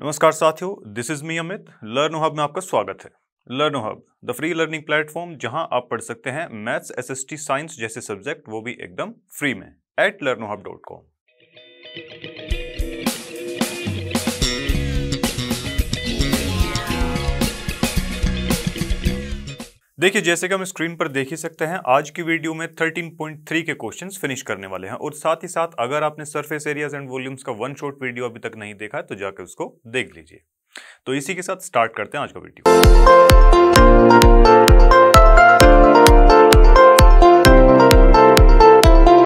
नमस्कार साथियों this is me Amit learn hub में आपका स्वागत है learn hub the free learning platform जहां आप पढ़ सकते हैं मैथ्स एस टी साइंस जैसे सब्जेक्ट वो भी एकदम फ्री में at learn hub dot com देखिए जैसे कि हम स्क्रीन पर देख ही सकते हैं आज की वीडियो में 13.3 के क्वेश्चंस फिनिश करने वाले हैं और साथ ही साथ अगर आपने सरफेस एरियाज एंड वॉल्यूम्स का वन शॉट वीडियो अभी तक नहीं देखा है तो जाकर उसको देख लीजिए तो इसी के साथ स्टार्ट करते हैं आज का वीडियो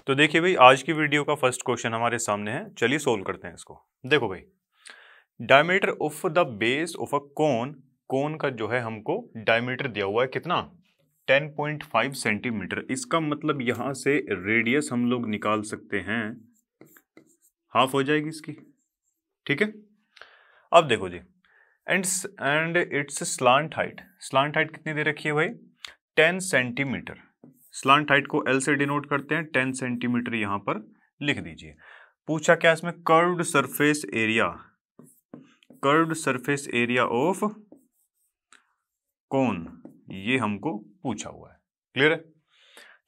तो देखिए भाई आज की वीडियो का फर्स्ट क्वेश्चन हमारे सामने है चलिए सोल्व करते हैं इसको देखो भाई diameter of the base of a cone cone का जो है हमको डायमीटर दिया हुआ है कितना 10.5 सेंटीमीटर इसका मतलब यहाँ से रेडियस हम लोग निकाल सकते हैं हाफ हो जाएगी इसकी ठीक है अब देखो जी and and its slant height slant height कितनी दे रखी है भाई 10 सेंटीमीटर स्लांट हाइट को एल से डिनोट करते हैं 10 सेंटीमीटर यहाँ पर लिख दीजिए पूछा क्या इसमें curved surface area curved surface area of cone ये हमको पूछा हुआ है क्लियर है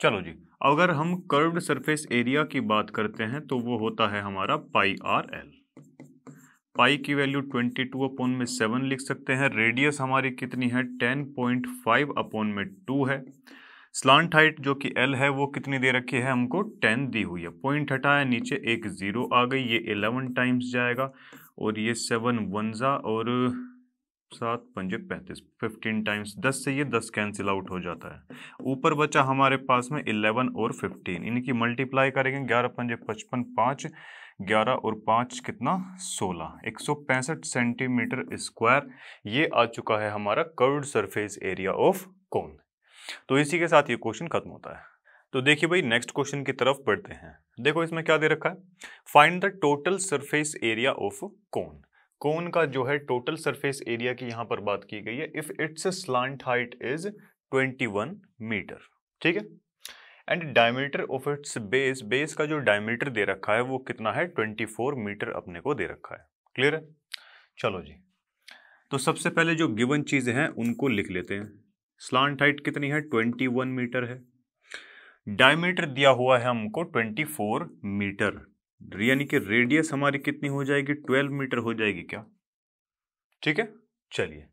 चलो जी अगर हम कर्व्ड सरफेस एरिया की बात करते हैं तो वो होता है हमारा पाई आर एल पाई की वैल्यू 22 टू अपॉन में सेवन लिख सकते हैं रेडियस हमारी कितनी है 10.5 अपॉन में टू है स्लांट हाइट जो कि एल है वो कितनी दे रखी है हमको टेन दी हुई है पॉइंट हटाया नीचे एक ज़ीरो आ गई ये एलेवन टाइम्स जाएगा और ये सेवन वन ज़ा और सात पंजे पैंतीस फिफ्टीन टाइम्स दस से ये दस कैंसिल आउट हो जाता है ऊपर बचा हमारे पास में इलेवन और फिफ्टीन इनकी मल्टीप्लाई करेंगे ग्यारह पंजे पचपन पाँच ग्यारह और पाँच कितना सोलह एक सौ पैंसठ सेंटीमीटर स्क्वायर ये आ चुका है हमारा कर्व्ड सरफेस एरिया ऑफ कौन तो इसी के साथ ये क्वेश्चन खत्म होता है तो देखिए भाई नेक्स्ट क्वेश्चन की तरफ बढ़ते हैं देखो इसमें क्या दे रखा है find the total surface area of cone cone का जो है टोटल सरफेस एरिया की यहाँ पर बात की गई है if its slant height is 21 metre ठीक है and diameter of its base base का जो डायमीटर दे रखा है वो कितना है 24 मीटर अपने को दे रखा है क्लियर है चलो जी तो सबसे पहले जो गिवन चीज़ें हैं उनको लिख लेते हैं स्लांट हाइट कितनी है 21 मीटर है डायमीटर दिया हुआ है हमको 24 मीटर यानी कि रेडियस हमारी कितनी हो जाएगी ट्वेल्व मीटर हो जाएगी क्या ठीक है चलिए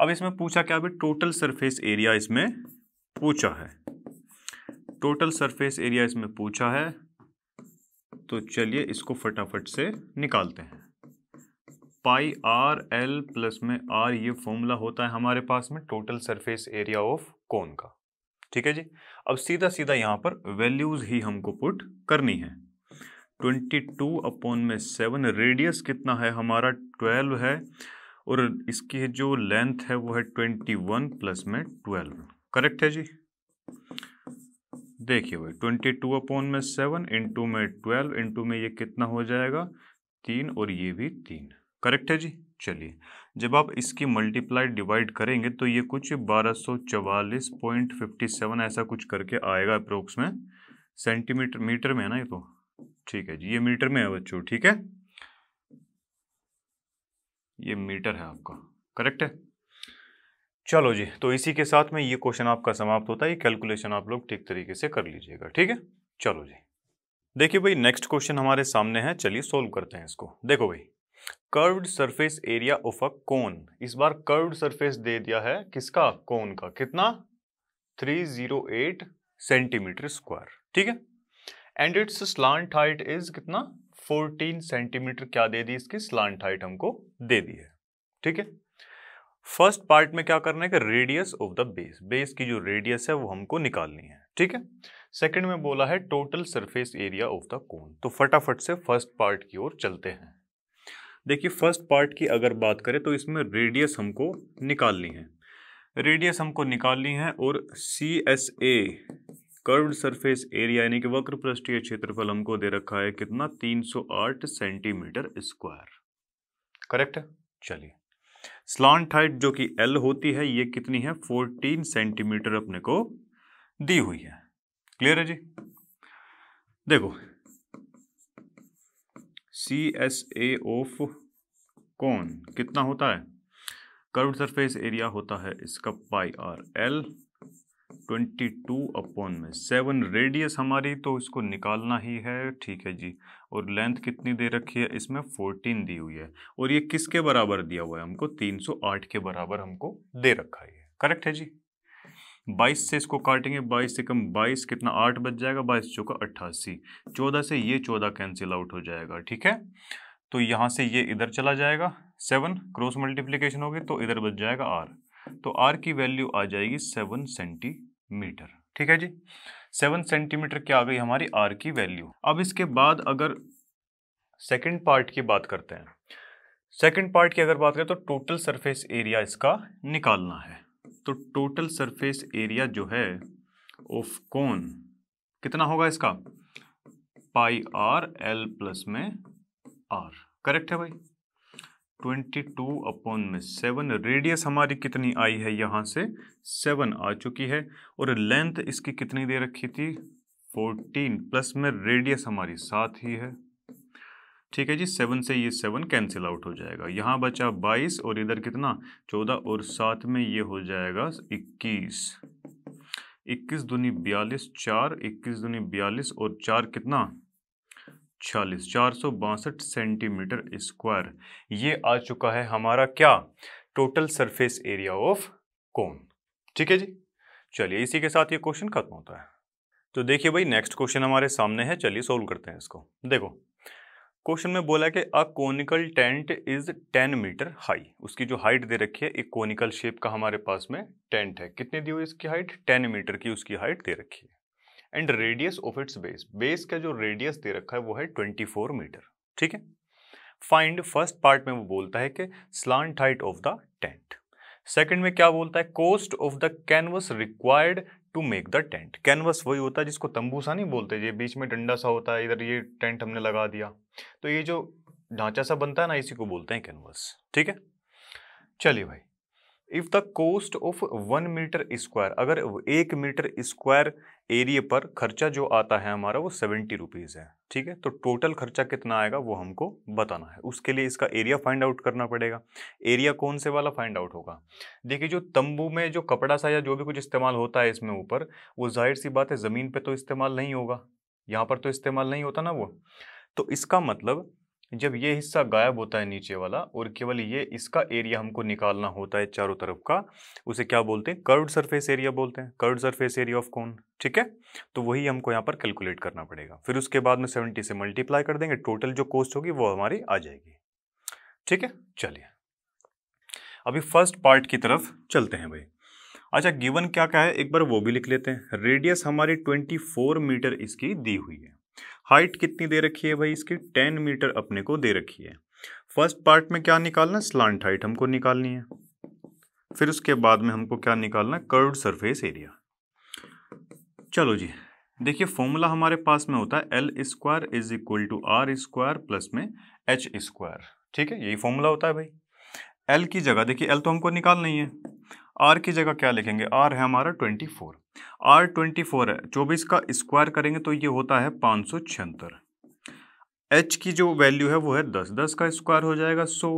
अब इसमें पूछा क्या भी टोटल सरफेस एरिया इसमें पूछा है टोटल सरफेस एरिया इसमें पूछा है तो चलिए इसको फटाफट से निकालते हैं पाई आर एल प्लस में आर ये फॉर्मूला होता है हमारे पास में टोटल सरफेस एरिया ऑफ कौन का ठीक है जी अब सीधा सीधा यहां पर वैल्यूज़ ही हमको पुट करनी है ट्वेंटी टू अपॉन में सेवन रेडियस कितना है हमारा ट्वेल्व है और इसकी जो लेंथ है वो है ट्वेंटी वन प्लस में ट्वेल्व करेक्ट है जी देखिए भाई ट्वेंटी टू अपॉन में सेवन इंटू में ट्वेल्व इंटू में ये कितना हो जाएगा तीन और ये भी तीन करेक्ट है जी चलिए जब आप इसकी मल्टीप्लाई डिवाइड करेंगे तो ये कुछ बारह सौ चवालीस पॉइंट फिफ्टी सेवन ऐसा कुछ करके आएगा अप्रोक्स में सेंटीमीटर मीटर में है ना ये तो ठीक है जी ये मीटर में है बच्चों ठीक है ये मीटर है आपका करेक्ट है चलो जी तो इसी के साथ में ये क्वेश्चन आपका समाप्त होता है ये कैलकुलेशन आप लोग ठीक तरीके से कर लीजिएगा ठीक है चलो जी देखिए भाई नेक्स्ट क्वेश्चन हमारे सामने है चलिए सोल्व करते हैं इसको देखो भाई curved surface area of a cone इस बार कर्व्ड सरफेस दे दिया है किसका कोन का कितना 308 सेंटीमीटर स्क्वायर ठीक है and its slant height is कितना 14 सेंटीमीटर क्या दे दी इसकी स्लांट हाइट हमको दे दी है ठीक है फर्स्ट पार्ट में क्या करना है कि radius of the base base की जो रेडियस है वो हमको निकालनी है ठीक है सेकंड में बोला है total surface area of the cone तो फटाफट से फर्स्ट पार्ट की ओर चलते हैं देखिए फर्स्ट पार्ट की अगर बात करें तो इसमें रेडियस हमको निकालनी है रेडियस हमको निकालनी है और C S A curved surface area यानी कि वक्र पृष्ठीय क्षेत्रफल हमको दे रखा है कितना 308 सेंटीमीटर स्क्वायर करेक्ट चलिए स्लॉन्ट हाइट जो कि एल होती है ये कितनी है 14 सेंटीमीटर अपने को दी हुई है क्लियर है जी देखो सी एस ए ऑफ कौन कितना होता है कर्व सरफेस एरिया होता है इसका pi R L twenty two upon में सेवन रेडियस हमारी तो इसको निकालना ही है ठीक है जी और लेंथ कितनी दे रखी है इसमें फोर्टीन दी हुई है और ये किसके बराबर दिया हुआ है हमको तीन सौ आठ के बराबर हमको दे रखा है करेक्ट है जी बाईस से इसको काटेंगे बाईस से कम बाईस कितना आठ बच जाएगा बाईस चौका अट्ठासी चौदह से ये चौदह कैंसिल आउट हो जाएगा ठीक है तो यहाँ से ये इधर चला जाएगा सेवन क्रॉस मल्टीप्लीकेशन होगी तो इधर बच जाएगा आर तो आर की वैल्यू आ जाएगी सेवन सेंटी मीटर ठीक है जी सेवन सेंटीमीटर क्या आ गई हमारी आर की वैल्यू अब इसके बाद अगर सेकंड पार्ट की बात करते हैं सेकंड पार्ट की अगर बात करें तो टोटल सरफेस एरिया इसका निकालना है तो टोटल सरफेस एरिया जो है ऑफ कौन कितना होगा इसका पाई आर एल प्लस में आर करेक्ट है भाई ट्वेंटी टू अपॉन में सेवन रेडियस हमारी कितनी आई है यहाँ से सेवन आ चुकी है और लेंथ इसकी कितनी दे रखी थी फोर्टीन प्लस में रेडियस हमारी सात ही है ठीक है जी सेवन से ये सेवन कैंसिल आउट हो जाएगा यहाँ बचा बाईस और इधर कितना चौदह और सात में ये हो जाएगा इक्कीस इक्कीस दूनी बयालीस चार इक्कीस दूनी बयालीस और चार कितना चालीस चार सौ बासठ सेंटीमीटर स्क्वायर ये आ चुका है हमारा क्या total surface area of cone ठीक है जी चलिए इसी के साथ ये क्वेश्चन खत्म होता है तो देखिए भाई नेक्स्ट क्वेश्चन हमारे सामने है चलिए सोल्व करते हैं इसको देखो क्वेश्चन में बोला कि a conical tent is ten metre high उसकी जो हाइट दे रखी है एक कोनिकल शेप का हमारे पास में टेंट है कितने दी हुई इसकी हाइट टेन मीटर की उसकी हाइट दे रखी है and radius of its base base का जो रेडियस दे रखा है वो है ट्वेंटी फोर मीटर ठीक है फाइंड फर्स्ट पार्ट में वो बोलता है कि slant height of the tent second में क्या बोलता है cost of the canvas required to make the tent canvas वही होता है जिसको तंबू सा नहीं बोलते ये बीच में डंडा सा होता है इधर ये टेंट हमने लगा दिया तो ये जो ढांचा सा बनता है ना इसी को बोलते हैं कैनवस ठीक है चलिए भाई if the cost of one metre square अगर एक मीटर स्क्वायर एरिए पर खर्चा जो आता है हमारा वो सेवेंटी रुपीज़ है ठीक है तो टोटल खर्चा कितना आएगा वो हमको बताना है उसके लिए इसका एरिया फाइंड आउट करना पड़ेगा एरिया कौन से वाला फाइंड आउट होगा देखिए जो तंबू में जो कपड़ा सा या जो भी कुछ इस्तेमाल होता है इसमें ऊपर वो जाहिर सी बात है ज़मीन पर तो इस्तेमाल नहीं होगा यहाँ पर तो इस्तेमाल नहीं होता ना वो तो इसका मतलब जब ये हिस्सा गायब होता है नीचे वाला और केवल ये इसका एरिया हमको निकालना होता है चारों तरफ का उसे क्या बोलते हैं कर्व सरफेस एरिया बोलते हैं कर्व सरफेस एरिया ऑफ कौन ठीक है तो वही हमको यहाँ पर कैलकुलेट करना पड़ेगा फिर उसके बाद में सेवेंटी से मल्टीप्लाई कर देंगे टोटल जो कॉस्ट होगी वो हमारी आ जाएगी ठीक है चलिए अभी फर्स्ट पार्ट की तरफ चलते हैं भाई अच्छा गिवन क्या क्या है एक बार वो भी लिख लेते हैं रेडियस हमारी 24 मीटर इसकी दी हुई है हाइट कितनी दे रखी है भाई इसकी टेन मीटर अपने को दे रखी है फर्स्ट पार्ट में क्या निकालना स्लांट हाइट हमको निकालनी है फिर उसके बाद में हमको क्या निकालना कर्व सरफेस एरिया चलो जी देखिए फॉर्मूला हमारे पास में होता है L square is equal to R square plus में एच स्क्वायर ठीक है यही फॉर्मूला होता है भाई एल की जगह देखिए एल तो हमको निकालना ही है आर की जगह क्या लिखेंगे आर है हमारा twenty four R twenty four है चौबीस का स्क्वायर करेंगे तो ये होता है पाँच सौ छिहत्तर एच की जो वैल्यू है वो है दस दस का स्क्वायर हो जाएगा सो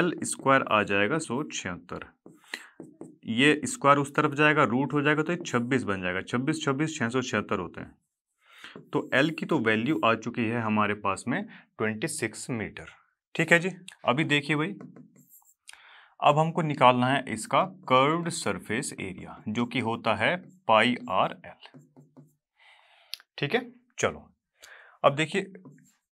एल स्क्वायर आ जाएगा सो छिहत्तर ये स्क्वायर उस तरफ जाएगा रूट हो जाएगा तो ये छब्बीस बन जाएगा छब्बीस छब्बीस छः सौ छिहत्तर होते हैं तो एल की तो वैल्यू आ चुकी है हमारे पास में ट्वेंटी सिक्स मीटर ठीक है जी अभी देखिए भाई अब हमको निकालना है इसका कर्व्ड सरफेस एरिया जो कि होता है पाई आर एल ठीक है चलो अब देखिए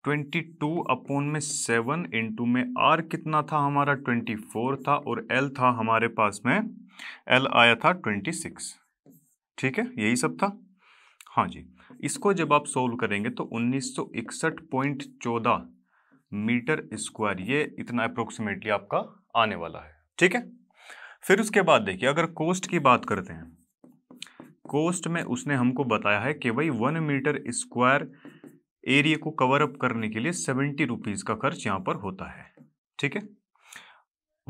22 अपोन में 7 इंटू में आर कितना था हमारा 24 था और एल था हमारे पास में एल आया था 26 ठीक है यही सब था हाँ जी इसको जब आप सोल्व करेंगे तो 1961.14 मीटर स्क्वायर ये इतना अप्रोक्सीमेटली आपका आने वाला है ठीक है फिर उसके बाद देखिए अगर कोस्ट की बात करते हैं कोस्ट में उसने हमको बताया है कि भाई वन मीटर स्क्वायर एरिया को कवर अप करने के लिए सेवेंटी रुपीज़ का खर्च यहां पर होता है ठीक है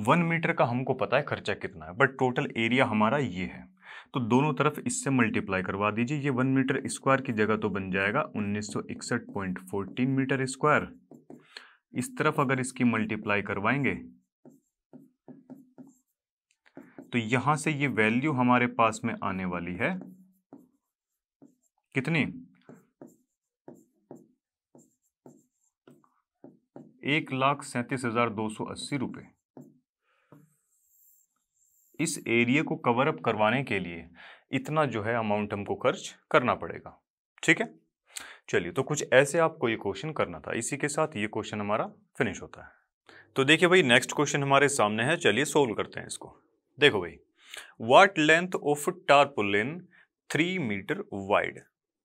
वन मीटर का हमको पता है खर्चा कितना है बट टोटल एरिया हमारा ये है तो दोनों तरफ इससे मल्टीप्लाई करवा दीजिए ये वन मीटर स्क्वायर की जगह तो बन जाएगा उन्नीस मीटर स्क्वायर इस तरफ अगर इसकी मल्टीप्लाई करवाएंगे तो यहां से ये वैल्यू हमारे पास में आने वाली है कितनी एक लाख सैंतीस हजार दो सौ अस्सी रुपए इस एरिया को कवर अप करवाने के लिए इतना जो है अमाउंट हमको खर्च करना पड़ेगा ठीक है चलिए तो कुछ ऐसे आपको ये क्वेश्चन करना था इसी के साथ ये क्वेश्चन हमारा फिनिश होता है तो देखिए भाई नेक्स्ट क्वेश्चन हमारे सामने है चलिए सोल्व करते हैं इसको देखो भाई what length of tarpaulin three metre wide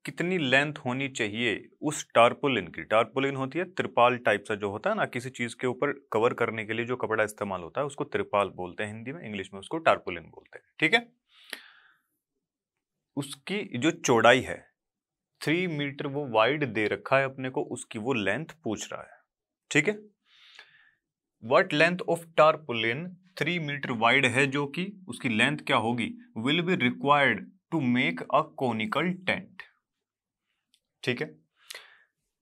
कितनी लेंथ होनी चाहिए उस टारपोलिन की टारपोलिन होती है त्रिपाल टाइप सा जो होता है ना किसी चीज़ के ऊपर कवर करने के लिए जो कपड़ा इस्तेमाल होता है उसको त्रिपाल बोलते हैं हिंदी में इंग्लिश में उसको टारपोलिन बोलते हैं ठीक है उसकी जो चौड़ाई है थ्री मीटर वो वाइड दे रखा है अपने को उसकी वो लेंथ पूछ रहा है ठीक है what length of tarpaulin three metre wide है जो कि उसकी लेंथ क्या होगी will be required to make a conical tent ठीक है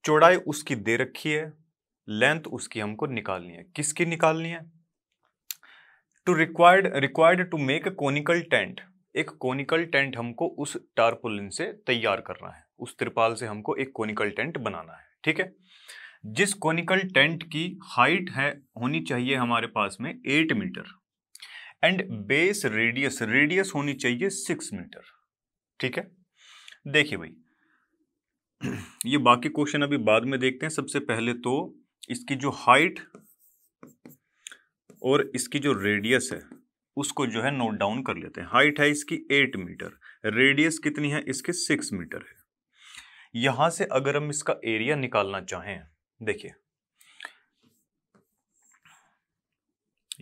चौड़ाई उसकी दे रखी है लेंथ उसकी हमको निकालनी है किसकी निकालनी है to required required to make a conical tent एक कोनिकल टेंट हमको उस टारपोलिन से तैयार करना है उस त्रिपाल से हमको एक कोनिकल टेंट बनाना है ठीक है जिस कोनिकल टेंट की हाइट है होनी चाहिए हमारे पास में eight metre and base radius radius होनी चाहिए सिक्स मीटर ठीक है देखिए भाई ये बाकी क्वेश्चन अभी बाद में देखते हैं सबसे पहले तो इसकी जो हाइट और इसकी जो रेडियस है उसको जो है नोट डाउन कर लेते हैं हाइट है इसकी एट मीटर रेडियस कितनी है इसके सिक्स मीटर है यहां से अगर हम इसका एरिया निकालना चाहें देखिए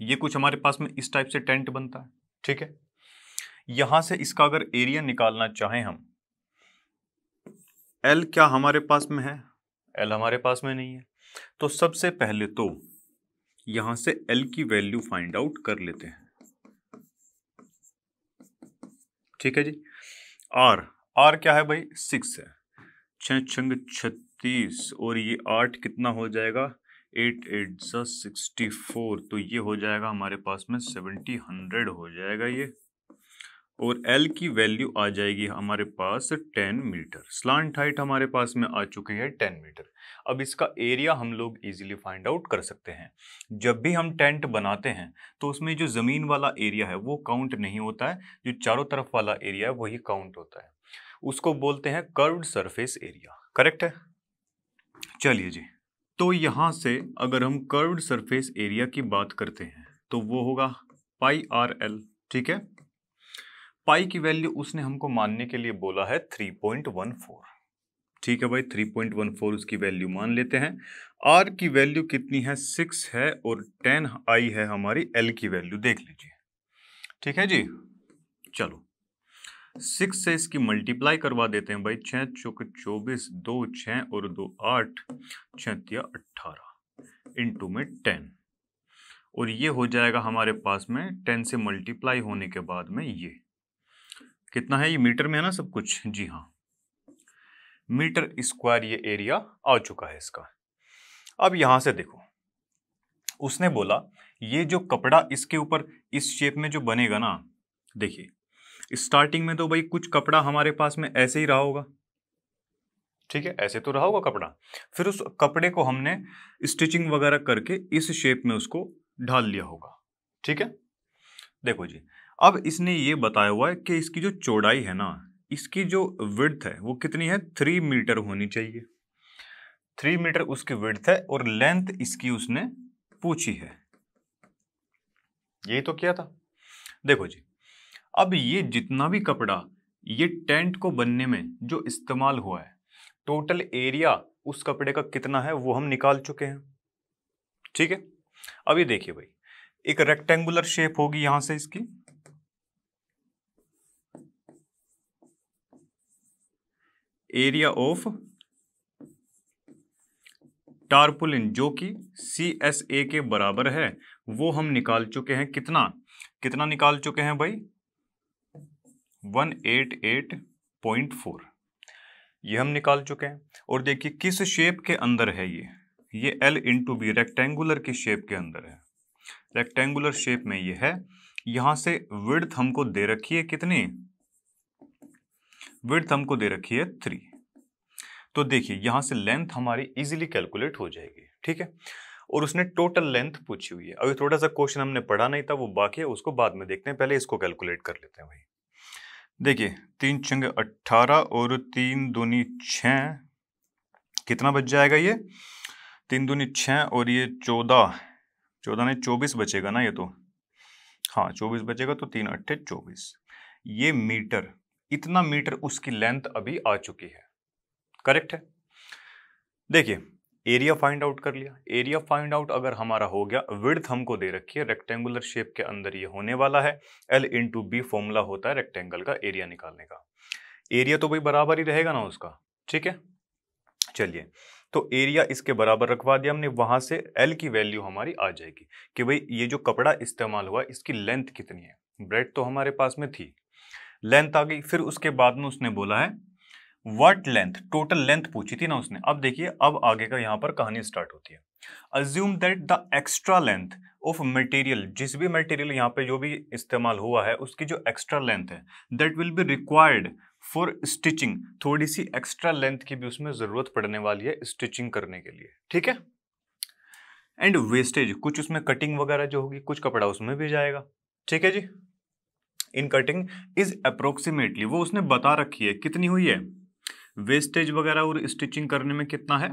ये कुछ हमारे पास में इस टाइप से टेंट बनता है ठीक है यहां से इसका अगर एरिया निकालना चाहें हम एल क्या हमारे पास में है एल हमारे पास में नहीं है तो सबसे पहले तो यहां से एल की वैल्यू फाइंड आउट कर लेते हैं ठीक है जी आर आर क्या है भाई सिक्स है छंग छत तीस और ये आठ कितना हो जाएगा एट एट सा सिक्सटी फोर तो ये हो जाएगा हमारे पास में सेवेंटी हंड्रेड हो जाएगा ये और एल की वैल्यू आ जाएगी हमारे पास टेन मीटर स्लांट हाइट हमारे पास में आ चुकी है टेन मीटर अब इसका एरिया हम लोग इजीली फाइंड आउट कर सकते हैं जब भी हम टेंट बनाते हैं तो उसमें जो ज़मीन वाला एरिया है वो काउंट नहीं होता है जो चारों तरफ वाला एरिया है वही काउंट होता है उसको बोलते हैं कर्व्ड सरफेस एरिया करेक्ट है चलिए जी तो यहाँ से अगर हम कर्व्ड सरफेस एरिया की बात करते हैं तो वो होगा पाई आर एल ठीक है पाई की वैल्यू उसने हमको मानने के लिए बोला है 3.14 ठीक है भाई 3.14 उसकी वैल्यू मान लेते हैं आर की वैल्यू कितनी है सिक्स है और टेन आई है हमारी एल की वैल्यू देख लीजिए ठीक है जी चलो सिक्स से इसकी मल्टीप्लाई करवा देते हैं भाई छः चौक चौबीस दो छ और दो आठ छतिया अट्ठारह इंटू में टेन और ये हो जाएगा हमारे पास में टेन से मल्टीप्लाई होने के बाद में ये कितना है ये मीटर में है ना सब कुछ जी हाँ मीटर स्क्वायर ये एरिया आ चुका है इसका अब यहां से देखो उसने बोला ये जो कपड़ा इसके ऊपर इस शेप में जो बनेगा ना देखिए स्टार्टिंग में तो भाई कुछ कपड़ा हमारे पास में ऐसे ही रहा होगा ठीक है ऐसे तो रहा होगा कपड़ा फिर उस कपड़े को हमने स्टिचिंग वगैरह करके इस शेप में उसको ढाल लिया होगा ठीक है देखो जी अब इसने ये बताया हुआ है कि इसकी जो चौड़ाई है ना इसकी जो विड्थ है वो कितनी है थ्री मीटर होनी चाहिए थ्री मीटर उसकी विड्थ है और लेंथ इसकी उसने पूछी है यही तो किया था देखो जी अब ये जितना भी कपड़ा ये टेंट को बनने में जो इस्तेमाल हुआ है टोटल एरिया उस कपड़े का कितना है वो हम निकाल चुके हैं ठीक है अब ये देखिए भाई एक रेक्टेंगुलर शेप होगी यहां से इसकी एरिया ऑफ टारपुलिन जो कि सी एस ए के बराबर है वो हम निकाल चुके हैं कितना कितना निकाल चुके हैं भाई one eight eight point four ये हम निकाल चुके हैं और देखिए किस शेप के अंदर है ये ये एल इंटू बी रेक्टेंगुलर की शेप के अंदर है रेक्टेंगुलर शेप में ये है यहाँ से विड्थ हमको दे रखी है कितनी विड्थ हमको दे रखी है थ्री तो देखिए यहाँ से लेंथ हमारी इजीली कैलकुलेट हो जाएगी ठीक है और उसने टोटल लेंथ पूछी हुई है अभी थोड़ा सा क्वेश्चन हमने पढ़ा नहीं था वो बाकी है उसको बाद में देखते हैं पहले इसको कैलकुलेट कर लेते हैं भाई देखिए तीन चंग अट्ठारह और तीन दूनी छ कितना बच जाएगा ये तीन दूनी छ और ये चौदह चौदह नहीं चौबीस बचेगा ना ये तो हाँ चौबीस बचेगा तो तीन अट्ठे चौबीस ये मीटर इतना मीटर उसकी लेंथ अभी आ चुकी है करेक्ट है देखिए एरिया फाइंड आउट कर लिया एरिया फाइंड आउट अगर हमारा हो गया विड्थ हमको दे रखी है रेक्टेंगुलर शेप के अंदर ये होने वाला है L into B formula होता है रेक्टेंगल का एरिया निकालने का एरिया तो भाई बराबर ही रहेगा ना उसका ठीक है चलिए तो एरिया इसके बराबर रखवा दिया हमने वहां से एल की वैल्यू हमारी आ जाएगी कि भाई ये जो कपड़ा इस्तेमाल हुआ इसकी लेंथ कितनी है ब्रेड तो हमारे पास में थी लेंथ आ गई फिर उसके बाद में उसने बोला है वट लेंथ टोटल लेंथ पूछी थी ना उसने अब देखिए अब आगे का यहाँ पर कहानी स्टार्ट होती है assume that the extra length of material जिस भी मटेरियल यहाँ पे जो भी इस्तेमाल हुआ है उसकी जो एक्स्ट्रा लेंथ है that will be required for stitching थोड़ी सी एक्स्ट्रा लेंथ की भी उसमें ज़रूरत पड़ने वाली है स्टिचिंग करने के लिए ठीक है एंड वेस्टेज कुछ उसमें कटिंग वगैरह जो होगी कुछ कपड़ा उसमें भी जाएगा ठीक है जी इन कटिंग इज अप्रोक्सीमेटली वो उसने बता रखी है कितनी हुई है वेस्टेज वगैरह और स्टिचिंग करने में कितना है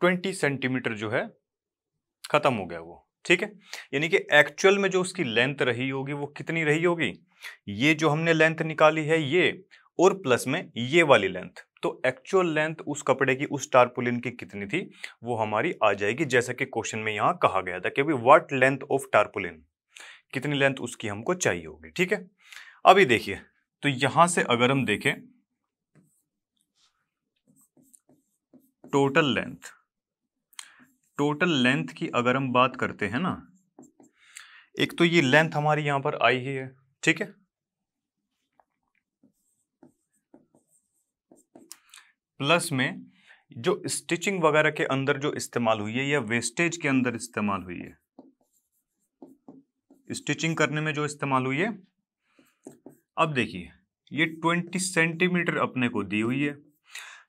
ट्वेंटी सेंटीमीटर जो है ख़त्म हो गया वो ठीक है यानी कि एक्चुअल में जो उसकी लेंथ रही होगी वो कितनी रही होगी ये जो हमने लेंथ निकाली है ये और प्लस में ये वाली लेंथ तो एक्चुअल लेंथ उस कपड़े की उस टारपोलिन की कितनी थी वो हमारी आ जाएगी जैसा कि क्वेश्चन में यहाँ कहा गया था कि अभी व्हाट लेंथ ऑफ टारपोलिन कितनी लेंथ उसकी हमको चाहिए होगी ठीक है अभी देखिए तो यहाँ से अगर हम देखें टोटल लेंथ टोटल लेंथ की अगर हम बात करते हैं ना एक तो ये लेंथ हमारी यहां पर आई ही है ठीक है प्लस में जो स्टिचिंग वगैरह के अंदर जो इस्तेमाल हुई है या वेस्टेज के अंदर इस्तेमाल हुई है स्टिचिंग करने में जो इस्तेमाल हुई है अब देखिए ये ट्वेंटी सेंटीमीटर अपने को दी हुई है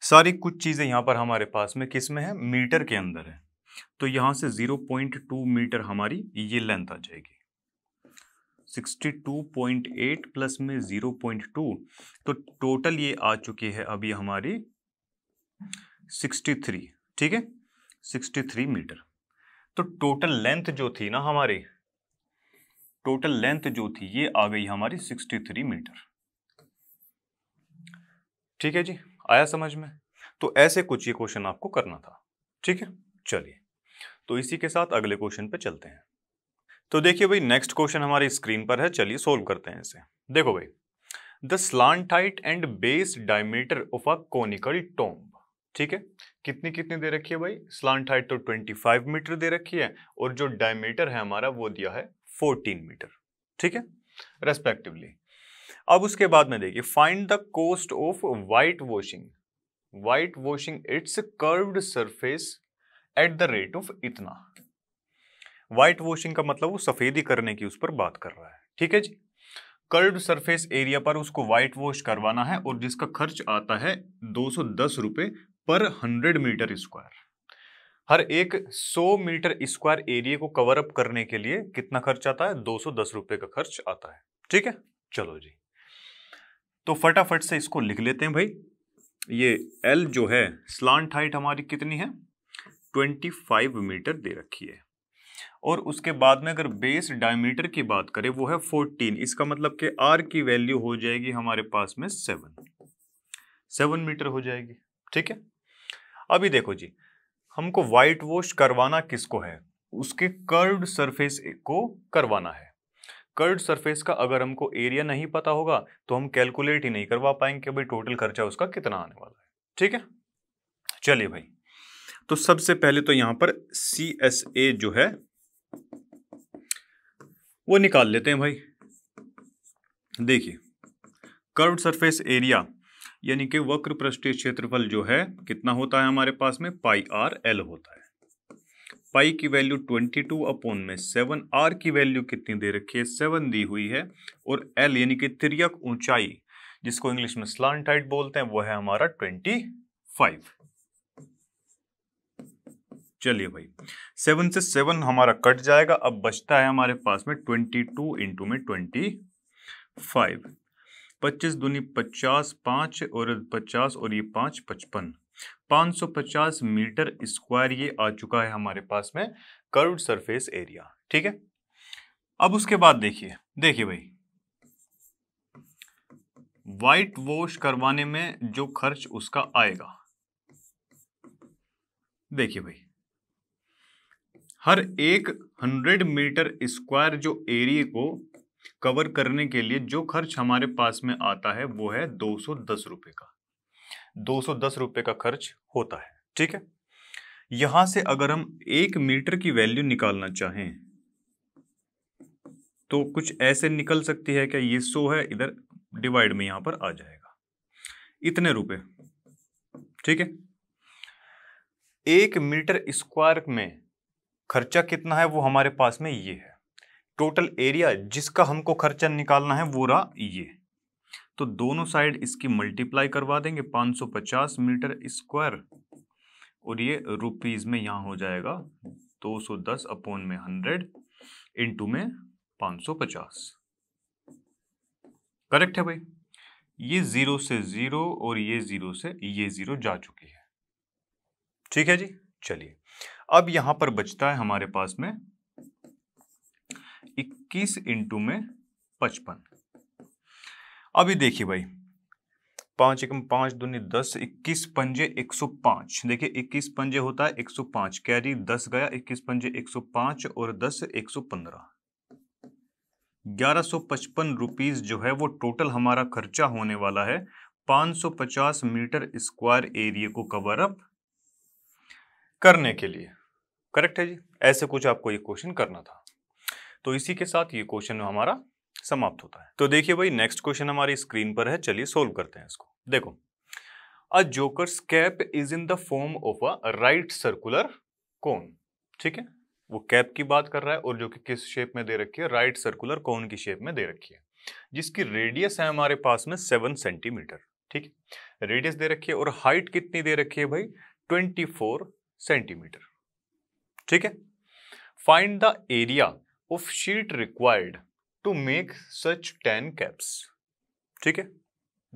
सारी कुछ चीज़ें यहाँ पर हमारे पास में किस में है मीटर के अंदर है तो यहाँ से 0.2 मीटर हमारी ये लेंथ आ जाएगी 62.8 प्लस में 0.2 तो टोटल ये आ चुकी है अभी हमारी 63 ठीक है 63 मीटर तो टोटल लेंथ जो थी ना हमारी टोटल लेंथ जो थी ये आ गई हमारी 63 मीटर ठीक है जी आया समझ में तो ऐसे कुछ ये क्वेश्चन आपको करना था ठीक है चलिए तो इसी के साथ अगले क्वेश्चन पे चलते हैं तो देखिए भाई नेक्स्ट क्वेश्चन हमारी स्क्रीन पर है चलिए सोल्व करते हैं इसे देखो भाई the slant height and base diameter of a conical tomb ठीक है कितनी कितनी दे रखी है भाई स्लॉन्ट हाइट तो 25 मीटर दे रखी है और जो डायमीटर है हमारा वो दिया है 14 मीटर ठीक है रेस्पेक्टिवली अब उसके बाद में देखिए find the cost of white washing white washing its curved surface at the rate of इतना व्हाइट वॉशिंग का मतलब वो सफेदी करने की उस पर बात कर रहा है ठीक है जी कर्व्ड सरफेस एरिया पर उसको वाइट वॉश करवाना है और जिसका खर्च आता है दो सौ पर हंड्रेड मीटर स्क्वायर हर एक 100 मीटर स्क्वायर एरिया को कवर अप करने के लिए कितना खर्च आता है दो सौ का खर्च आता है ठीक है चलो जी तो फटाफट से इसको लिख लेते हैं भाई ये एल जो है स्लांट हाइट हमारी कितनी है ट्वेंटी फाइव मीटर दे रखी है और उसके बाद में अगर बेस डायमीटर की बात करें वो है फोर्टीन इसका मतलब कि आर की वैल्यू हो जाएगी हमारे पास में सेवन सेवन मीटर हो जाएगी ठीक है अभी देखो जी हमको वाइट वॉश करवाना किसको है उसके कर्व्ड सरफेस को करवाना है कर्ड सरफेस का अगर हमको एरिया नहीं पता होगा तो हम कैलकुलेट ही नहीं करवा पाएंगे कि भाई टोटल खर्चा उसका कितना आने वाला है ठीक है चलिए भाई तो सबसे पहले तो यहां पर सी एस ए जो है वो निकाल लेते हैं भाई देखिए कर्व सरफेस एरिया यानी कि वक्र पृष्ठीय क्षेत्रफल जो है कितना होता है हमारे पास में पाई आर एल होता है पाई की वैल्यू ट्वेंटी टू अपॉन में सेवन आर की वैल्यू कितनी दे रखी है सेवन दी हुई है और एल यानी कि तिरक ऊंचाई जिसको इंग्लिश में स्लान बोलते हैं वो है हमारा ट्वेंटी फाइव चलिए भाई सेवन से सेवन हमारा कट जाएगा अब बचता है हमारे पास में ट्वेंटी टू इंटू में ट्वेंटी फाइव पच्चीस दुनी पचास पांच और पचास और ये पांच पचपन 550 मीटर स्क्वायर ये आ चुका है हमारे पास में कर्व्ड सरफेस एरिया ठीक है अब उसके बाद देखिए देखिए भाई वाइट वॉश करवाने में जो खर्च उसका आएगा देखिए भाई हर एक हंड्रेड मीटर स्क्वायर जो एरिए को कवर करने के लिए जो खर्च हमारे पास में आता है वो है दो सौ दस रुपये का दो सौ दस का खर्च होता है ठीक है यहां से अगर हम एक मीटर की वैल्यू निकालना चाहें तो कुछ ऐसे निकल सकती है क्या ये सो है इधर डिवाइड में यहां पर आ जाएगा इतने रुपए ठीक है एक मीटर स्क्वायर में खर्चा कितना है वो हमारे पास में ये है टोटल एरिया जिसका हमको खर्चा निकालना है वो रहा ये तो दोनों साइड इसकी मल्टीप्लाई करवा देंगे 550 मीटर स्क्वायर और ये रुपीज में यहाँ हो जाएगा 210 अपोन में 100 इंटू में 550 करेक्ट है भाई ये जीरो से जीरो और ये जीरो से ये जीरो जा चुकी है ठीक है जी चलिए अब यहां पर बचता है हमारे पास में 21 इंटू में पचपन अभी देखिए भाई पाँच एकम पाँच दूनी दस इक्कीस पंजे एक सौ पाँच देखिए इक्कीस पंजे होता है एक सौ पाँच कैरी दस गया इक्कीस पंजे एक सौ पाँच और दस एक सौ पंद्रह ग्यारह सौ पचपन रुपीज़ जो है वो टोटल हमारा खर्चा होने वाला है पाँच सौ पचास मीटर स्क्वायर एरिया को कवर अप करने के लिए करेक्ट है जी ऐसे कुछ आपको ये क्वेश्चन करना था तो इसी के साथ ये क्वेश्चन हमारा समाप्त होता है तो देखिए भाई नेक्स्ट क्वेश्चन हमारी स्क्रीन पर है चलिए सोल्व करते हैं इसको देखो a joker cap is in the form of a right circular cone ठीक है वो कैप की बात कर रहा है और जो कि किस शेप में दे रखी है राइट सर्कुलर कोन की शेप में दे रखी है जिसकी रेडियस है हमारे पास में सेवन सेंटीमीटर ठीक है रेडियस दे रखी है और हाइट कितनी दे रखी है भाई ट्वेंटी फोर सेंटीमीटर ठीक है find the area of sheet required to make such ten caps ठीक है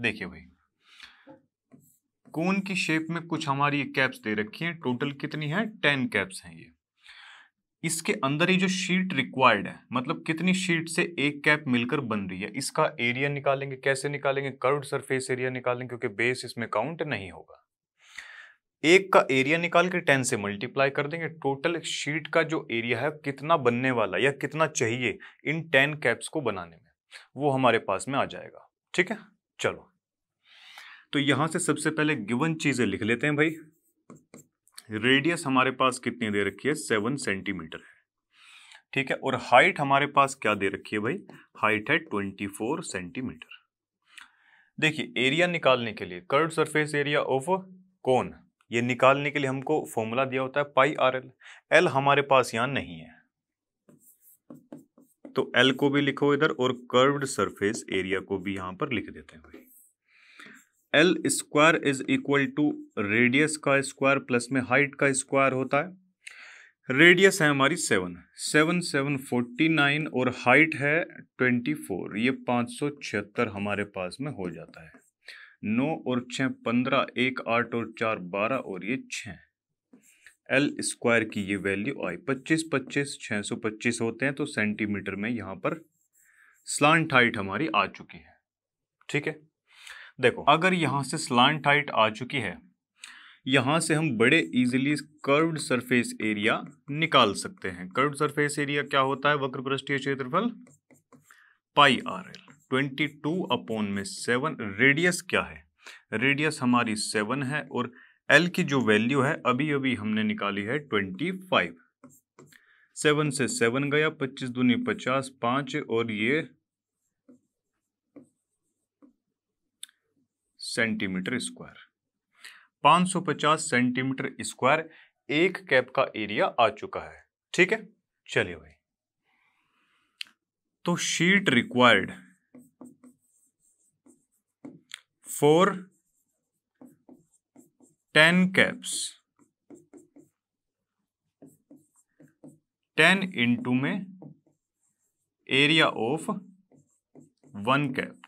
देखिए भाई कोन की शेप में कुछ हमारी कैप्स दे रखी हैं टोटल कितनी है टेन कैप्स हैं ये इसके अंदर ही जो शीट रिक्वायर्ड है मतलब कितनी शीट से एक कैप मिलकर बन रही है इसका एरिया निकालेंगे कैसे निकालेंगे कर्व सरफेस एरिया निकालेंगे क्योंकि बेस इसमें काउंट नहीं होगा एक का एरिया निकाल के टेन से मल्टीप्लाई कर देंगे टोटल शीट का जो एरिया है कितना बनने वाला या कितना चाहिए इन टेन कैप्स को बनाने में वो हमारे पास में आ जाएगा ठीक है चलो तो यहां से सबसे पहले गिवन चीजें लिख लेते हैं भाई रेडियस हमारे पास कितनी दे रखी है सेवन सेंटीमीटर है ठीक है और हाइट हमारे पास क्या दे रखी है भाई हाइट है ट्वेंटी फोर सेंटीमीटर देखिए एरिया निकालने के लिए curve surface area of cone ये निकालने के लिए हमको फॉर्मूला दिया होता है पाई आर एल एल हमारे पास यहाँ नहीं है तो एल को भी लिखो इधर और कर्व्ड सरफेस एरिया को भी यहाँ पर लिख देते हैं भाई L square is equal to radius का स्क्वायर प्लस में हाइट का स्क्वायर होता है रेडियस है हमारी seven seven seven forty nine और हाइट है ट्वेंटी फोर ये पाँच सौ छिहत्तर हमारे पास में हो जाता है नौ और छ पंद्रह एक आठ और चार बारह और ये छ एल स्क्वायर की ये वैल्यू आई पच्चीस पच्चीस छः सौ पच्चीस होते हैं तो सेंटीमीटर में यहाँ पर स्लांट हाइट हमारी आ चुकी है ठीक है देखो अगर यहाँ से स्लांट हाइट आ चुकी है यहाँ से हम बड़े इजीली कर्व्ड सरफेस एरिया निकाल सकते हैं कर्व्ड सरफेस एरिया क्या होता है वक्र पृष्ठीय क्षेत्रफल pi R L twenty two upon में सेवन रेडियस क्या है रेडियस हमारी सेवन है और एल की जो वैल्यू है अभी अभी हमने निकाली है ट्वेंटी फाइव सेवन से सेवन गया पच्चीस दूनी पचास पांच और ये सेंटीमीटर स्क्वायर पांच सौ पचास सेंटीमीटर स्क्वायर एक कैप का एरिया आ चुका है ठीक है चलिए भाई तो sheet required for ten caps ten into में area of one cap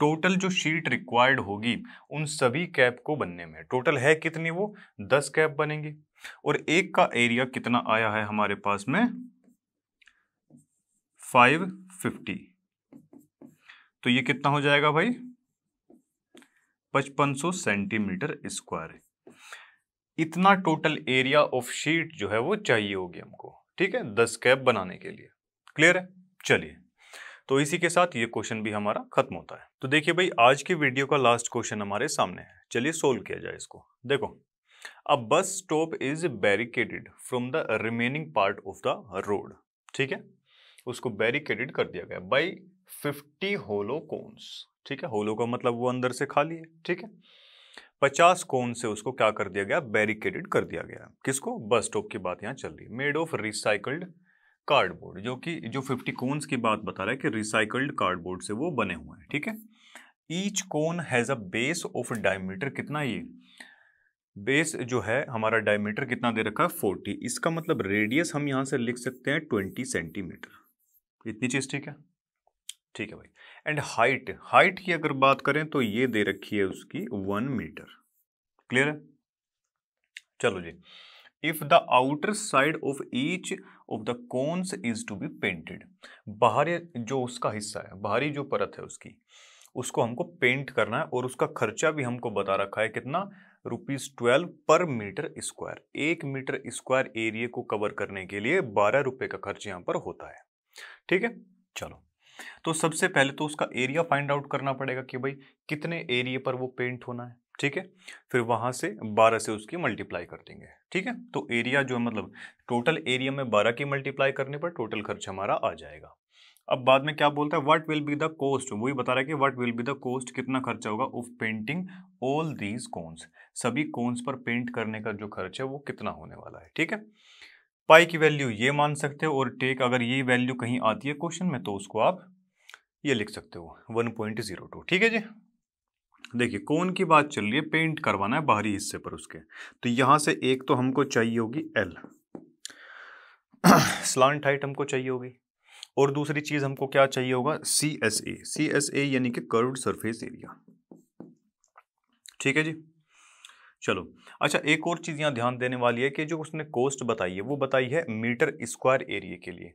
total जो शीट रिक्वायर्ड होगी उन सभी कैप को बनने में टोटल है कितनी वो दस कैप बनेंगे और एक का एरिया कितना आया है हमारे पास में फाइव फिफ्टी तो ये कितना हो जाएगा भाई पचपन सौ सेंटीमीटर स्क्वायर इतना टोटल एरिया ऑफ शीट जो है वो चाहिए होगी हमको ठीक है दस कैप बनाने के लिए क्लियर है चलिए तो इसी के साथ ये क्वेश्चन भी हमारा खत्म होता है तो देखिए भाई आज की वीडियो का लास्ट क्वेश्चन हमारे सामने है चलिए सोल्व किया जाए इसको देखो अब bus stop is barricaded from the remaining part of the road ठीक है उसको बैरिकेडेड कर दिया गया बाई फिफ्टी होलो कोन्स ठीक है होलो का मतलब वो अंदर से खाली है ठीक है पचास कोन से उसको क्या कर दिया गया बैरिकेडेड कर दिया गया किसको बस स्टॉप की बात यहाँ चल रही है मेड ऑफ रिसाइकल्ड कार्डबोर्ड जो कि जो फिफ्टी कोन्स की बात बता रहा है कि रिसाइकल्ड कार्डबोर्ड से वो बने हुए हैं ठीक है each cone has a base of diameter कितना ये बेस जो है हमारा डायमीटर कितना दे रखा है फोर्टी इसका मतलब रेडियस हम यहाँ से लिख सकते हैं ट्वेंटी सेंटीमीटर इतनी चीज़ ठीक है ठीक है भाई एंड हाइट हाइट की अगर बात करें तो ये दे रखी है उसकी वन मीटर क्लियर है चलो जी if the outer side of each of the cones is to be painted बाहरी जो उसका हिस्सा है बाहरी जो परत है उसकी उसको हमको पेंट करना है और उसका खर्चा भी हमको बता रखा है कितना rupees twelve per metre square एक मीटर स्क्वायर एरिए को कवर करने के लिए बारह रुपए का खर्च यहां पर होता है ठीक है चलो तो सबसे पहले तो उसका एरिया फाइंड आउट करना पड़ेगा कि भाई कितने एरिए पर वो पेंट होना है ठीक है फिर वहाँ से 12 से उसकी मल्टीप्लाई कर देंगे ठीक है तो एरिया जो है मतलब टोटल एरिया में 12 की मल्टीप्लाई करने पर टोटल खर्च हमारा आ जाएगा अब बाद में क्या बोलता है what will be the cost वही बता रहा है कि what will be the cost कितना खर्चा होगा of painting all these cones सभी कोन्स पर पेंट करने का जो खर्च है वो कितना होने वाला है ठीक है पाई की वैल्यू ये मान सकते हो और टेक अगर ये वैल्यू कहीं आती है क्वेश्चन में तो उसको आप ये लिख सकते हो वन पॉइंट जीरो टू ठीक है जी देखिए कौन की बात चल रही है पेंट करवाना है बाहरी हिस्से पर उसके तो यहाँ से एक तो हमको चाहिए होगी एल स्लांट हाइट हमको चाहिए होगी और दूसरी चीज़ हमको क्या चाहिए होगा सी एस ए सी एस ए यानी कि कर्व सरफेस एरिया ठीक है जी चलो अच्छा एक और चीज़ यहाँ ध्यान देने वाली है कि जो उसने कोस्ट बताई है वो बताई है मीटर स्क्वायर एरिया के लिए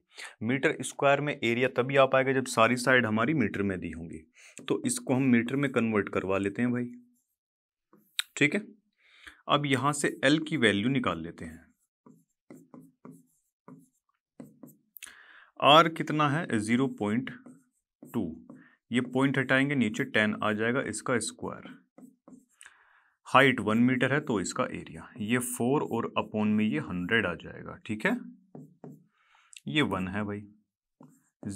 मीटर स्क्वायर में एरिया तभी आ पाएगा जब सारी साइड हमारी मीटर में दी होंगी तो इसको हम मीटर में कन्वर्ट करवा लेते हैं भाई ठीक है अब यहाँ से एल की वैल्यू निकाल लेते हैं आर कितना है ज़ीरो पॉइंट टू ये पॉइंट हटाएंगे नीचे टेन आ जाएगा इसका स्क्वायर हाइट वन मीटर है तो इसका एरिया ये फोर और अपोन में ये हंड्रेड आ जाएगा ठीक है ये वन है भाई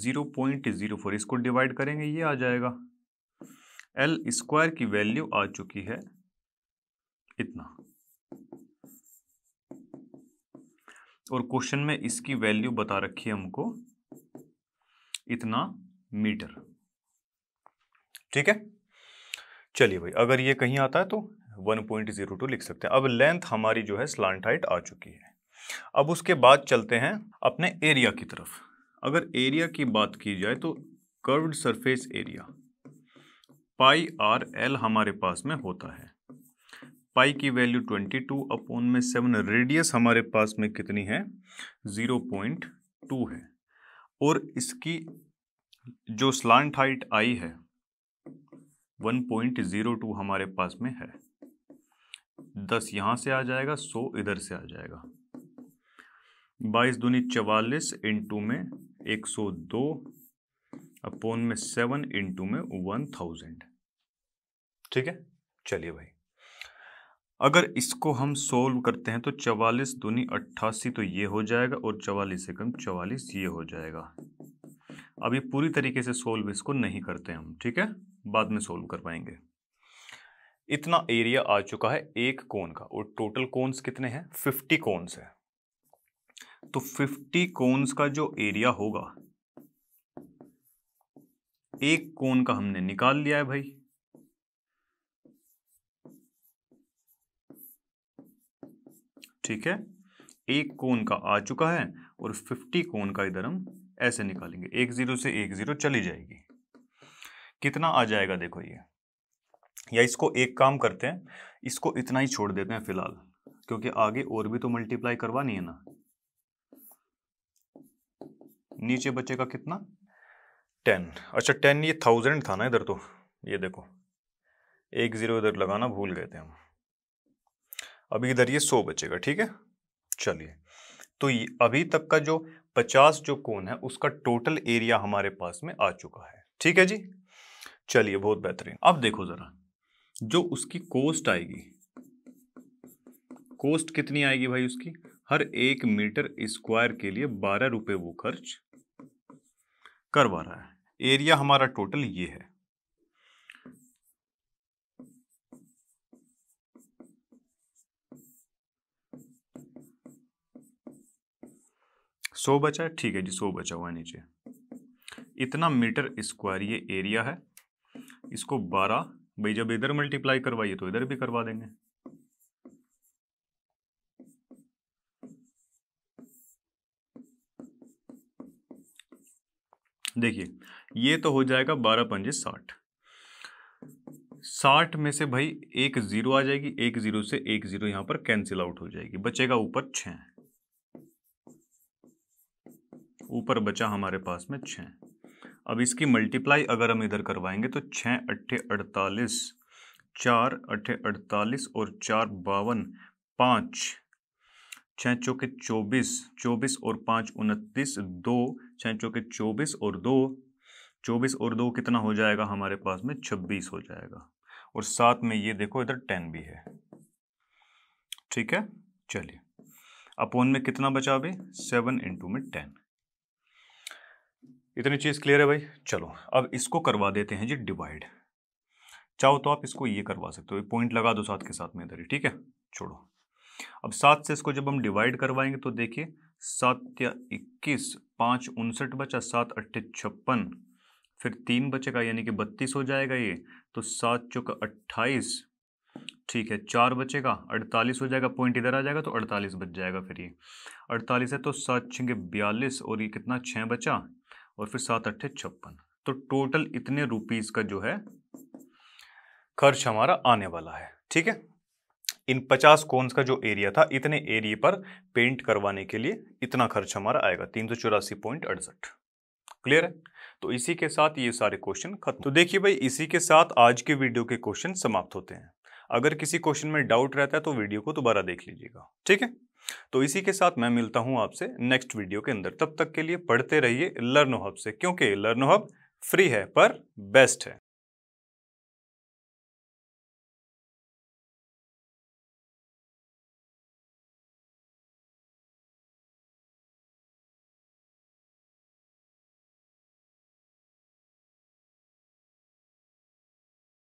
ज़ीरो पॉइंट ज़ीरो फोर इसको डिवाइड करेंगे ये आ जाएगा एल स्क्वायर की वैल्यू आ चुकी है इतना और क्वेश्चन में इसकी वैल्यू बता रखी है हमको इतना मीटर ठीक है चलिए भाई अगर ये कहीं आता है तो 1.02 लिख सकते हैं अब लेंथ हमारी जो है स्लांट हाइट आ चुकी है अब उसके बाद चलते हैं अपने एरिया की तरफ अगर एरिया की बात की जाए तो curved surface area pi R L हमारे पास में होता है पाई की वैल्यू 22 टू अपोन में सेवन रेडियस हमारे पास में कितनी है 0.2 है और इसकी जो स्लांट हाइट आई है 1.02 हमारे पास में है दस यहां से आ जाएगा सौ इधर से आ जाएगा बाईस दूनी चवालीस इंटू में एक सौ दो अपोन में सेवन इंटू में वन थाउजेंड ठीक है चलिए भाई अगर इसको हम सोल्व करते हैं तो चवालीस दूनी अट्ठासी तो ये हो जाएगा और चवालीस से कम चवालीस ये हो जाएगा अभी पूरी तरीके से सोल्व इसको नहीं करते हम ठीक है बाद में सोल्व कर पाएंगे इतना एरिया आ चुका है एक कोन का और टोटल कोन्स कितने हैं फिफ्टी कोन्स है तो फिफ्टी कोन्स का जो एरिया होगा एक कोन का हमने निकाल लिया है भाई ठीक है एक कोन का आ चुका है और फिफ्टी कोन का इधर हम ऐसे निकालेंगे एक जीरो से एक जीरो चली जाएगी कितना आ जाएगा देखो ये या इसको एक काम करते हैं इसको इतना ही छोड़ देते हैं फिलहाल क्योंकि आगे और भी तो मल्टीप्लाई करवानी है ना नीचे बचेगा कितना टेन अच्छा टेन ये थाउजेंड था ना इधर तो ये देखो एक ज़ीरो इधर लगाना भूल गए थे हम अभी इधर ये सौ बचेगा ठीक है चलिए तो ये अभी तक का जो पचास जो कोन है उसका टोटल एरिया हमारे पास में आ चुका है ठीक है जी चलिए बहुत बेहतरीन अब देखो ज़रा जो उसकी कोस्ट आएगी कोस्ट कितनी आएगी भाई उसकी हर एक मीटर स्क्वायर के लिए बारह रुपये वो खर्च करवा रहा है एरिया हमारा टोटल ये है सौ बचा ठीक है जी सौ बचा हुआ है नीचे इतना मीटर स्क्वायर ये एरिया है इसको बारह भाई जब इधर मल्टीप्लाई करवाइए तो इधर भी करवा देंगे देखिए ये तो हो जाएगा बारह पंजे साठ साठ में से भाई एक जीरो आ जाएगी एक जीरो से एक जीरो यहां पर कैंसिल आउट हो जाएगी बचेगा ऊपर छः ऊपर बचा हमारे पास में छह अब इसकी मल्टीप्लाई अगर हम इधर करवाएंगे तो छः अट्ठे अड़तालीस चार अट्ठे अड़तालीस और चार बावन पाँच छः चौके चौबीस चौबीस और पाँच उनतीस दो छः चौके चौबीस और दो चौबीस और दो कितना हो जाएगा हमारे पास में छब्बीस हो जाएगा और साथ में ये देखो इधर टेन भी है ठीक है चलिए अपोन में कितना बचा भी सेवन इंटू में टेन इतनी चीज़ क्लियर है भाई चलो अब इसको करवा देते हैं जी डिवाइड चाहो तो आप इसको ये करवा सकते हो पॉइंट लगा दो सात के साथ में इधर ही ठीक है छोड़ो अब सात से इसको जब हम डिवाइड करवाएंगे तो देखिए सात या इक्कीस पाँच उनसठ बचा सात अट्ठे छप्पन फिर तीन बचेगा यानी कि बत्तीस हो जाएगा ये तो सात चौक अट्ठाईस ठीक है चार बचेगा अड़तालीस हो जाएगा पॉइंट इधर आ जाएगा तो अड़तालीस बच जाएगा फिर ये अड़तालीस है तो सात छेंगे बयालीस और ये कितना छः बचा और फिर सात अट्ठे छप्पन तो टोटल इतने रुपीज का जो है खर्च हमारा आने वाला है ठीक है इन पचास कोन्स का जो एरिया था इतने एरिए पर पेंट करवाने के लिए इतना खर्च हमारा आएगा तीन सौ चौरासी पॉइंट अड़सठ क्लियर है तो इसी के साथ ये सारे क्वेश्चन खत्म तो देखिए भाई इसी के साथ आज के वीडियो के क्वेश्चन समाप्त होते हैं अगर किसी क्वेश्चन में डाउट रहता है तो वीडियो को दोबारा देख लीजिएगा ठीक है तो इसी के साथ मैं मिलता हूं आपसे नेक्स्ट वीडियो के अंदर तब तक के लिए पढ़ते रहिए लर्नोहब हब से क्योंकि लर्नोहब हब फ्री है पर बेस्ट है